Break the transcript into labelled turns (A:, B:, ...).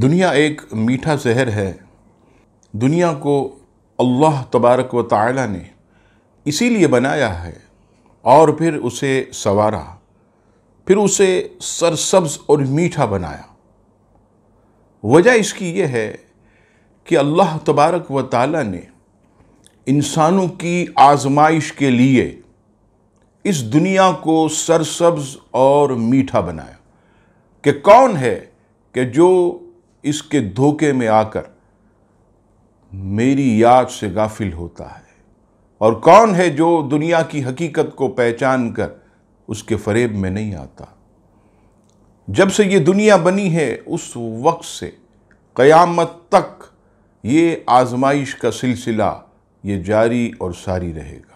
A: दुनिया एक मीठा जहर है दुनिया को अल्लाह तबारक व ताला ने इसीलिए बनाया है और फिर उसे सवारा फिर उसे सरसब्ज और मीठा बनाया वजह इसकी यह है कि अल्लाह तबारक व ताला ने इंसानों की आजमाइश के लिए इस दुनिया को सरसब्ज और मीठा बनाया कि कौन है कि जो इसके धोखे में आकर मेरी याद से गाफिल होता है और कौन है जो दुनिया की हकीकत को पहचान कर उसके फरेब में नहीं आता जब से ये दुनिया बनी है उस वक्त से क़यामत तक ये आजमाइश का सिलसिला ये जारी और सारी रहेगा